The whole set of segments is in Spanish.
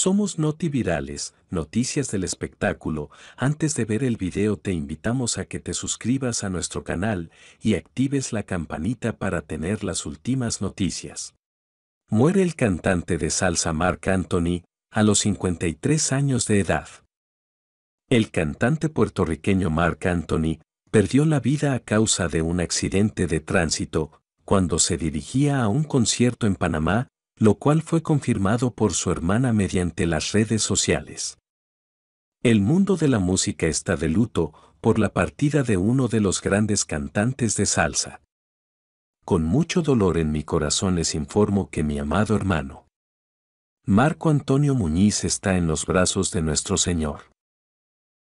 Somos Notivirales, noticias del espectáculo. Antes de ver el video te invitamos a que te suscribas a nuestro canal y actives la campanita para tener las últimas noticias. Muere el cantante de salsa Mark Anthony a los 53 años de edad. El cantante puertorriqueño Mark Anthony perdió la vida a causa de un accidente de tránsito cuando se dirigía a un concierto en Panamá lo cual fue confirmado por su hermana mediante las redes sociales. El mundo de la música está de luto por la partida de uno de los grandes cantantes de salsa. Con mucho dolor en mi corazón les informo que mi amado hermano, Marco Antonio Muñiz está en los brazos de nuestro Señor.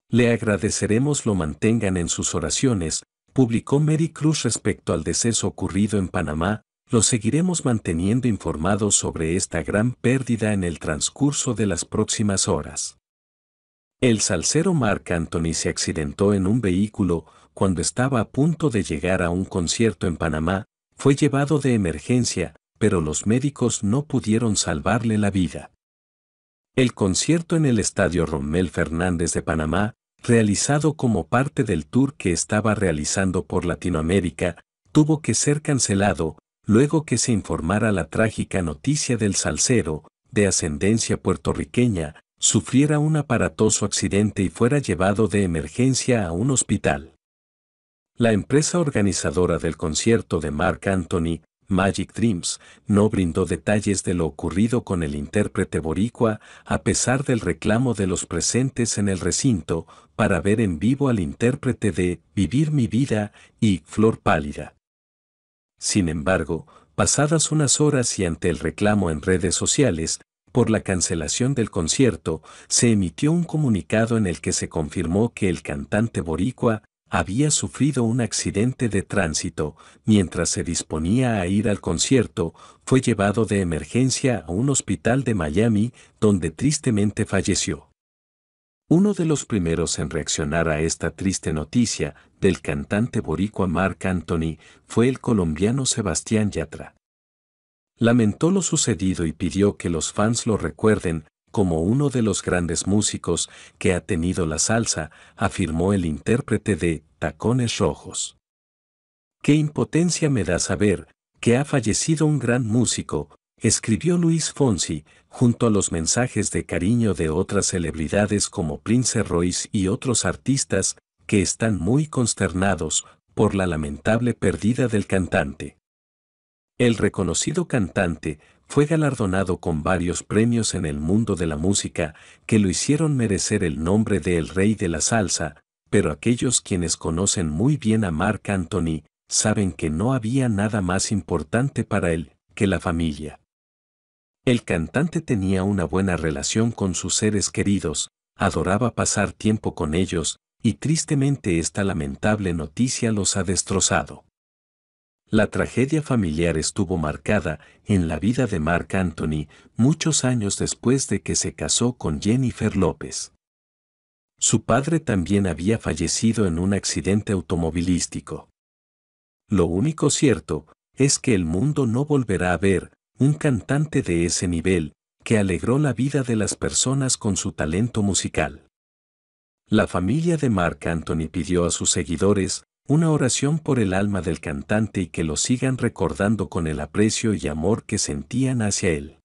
Le agradeceremos lo mantengan en sus oraciones, publicó Mary Cruz respecto al deceso ocurrido en Panamá, lo seguiremos manteniendo informados sobre esta gran pérdida en el transcurso de las próximas horas. El salsero Mark Anthony se accidentó en un vehículo cuando estaba a punto de llegar a un concierto en Panamá, fue llevado de emergencia, pero los médicos no pudieron salvarle la vida. El concierto en el Estadio Rommel Fernández de Panamá, realizado como parte del tour que estaba realizando por Latinoamérica, tuvo que ser cancelado, luego que se informara la trágica noticia del salsero, de ascendencia puertorriqueña, sufriera un aparatoso accidente y fuera llevado de emergencia a un hospital. La empresa organizadora del concierto de Mark Anthony, Magic Dreams, no brindó detalles de lo ocurrido con el intérprete boricua, a pesar del reclamo de los presentes en el recinto para ver en vivo al intérprete de Vivir mi vida y Flor Pálida. Sin embargo, pasadas unas horas y ante el reclamo en redes sociales, por la cancelación del concierto, se emitió un comunicado en el que se confirmó que el cantante boricua había sufrido un accidente de tránsito. Mientras se disponía a ir al concierto, fue llevado de emergencia a un hospital de Miami, donde tristemente falleció. Uno de los primeros en reaccionar a esta triste noticia del cantante boricua Marc Anthony fue el colombiano Sebastián Yatra. Lamentó lo sucedido y pidió que los fans lo recuerden como uno de los grandes músicos que ha tenido la salsa, afirmó el intérprete de Tacones Rojos. Qué impotencia me da saber que ha fallecido un gran músico, Escribió Luis Fonsi, junto a los mensajes de cariño de otras celebridades como Prince Royce y otros artistas, que están muy consternados por la lamentable pérdida del cantante. El reconocido cantante fue galardonado con varios premios en el mundo de la música que lo hicieron merecer el nombre de El Rey de la Salsa, pero aquellos quienes conocen muy bien a Marc Anthony saben que no había nada más importante para él que la familia. El cantante tenía una buena relación con sus seres queridos, adoraba pasar tiempo con ellos, y tristemente esta lamentable noticia los ha destrozado. La tragedia familiar estuvo marcada en la vida de Mark Anthony muchos años después de que se casó con Jennifer López. Su padre también había fallecido en un accidente automovilístico. Lo único cierto es que el mundo no volverá a ver un cantante de ese nivel, que alegró la vida de las personas con su talento musical. La familia de Mark Anthony pidió a sus seguidores una oración por el alma del cantante y que lo sigan recordando con el aprecio y amor que sentían hacia él.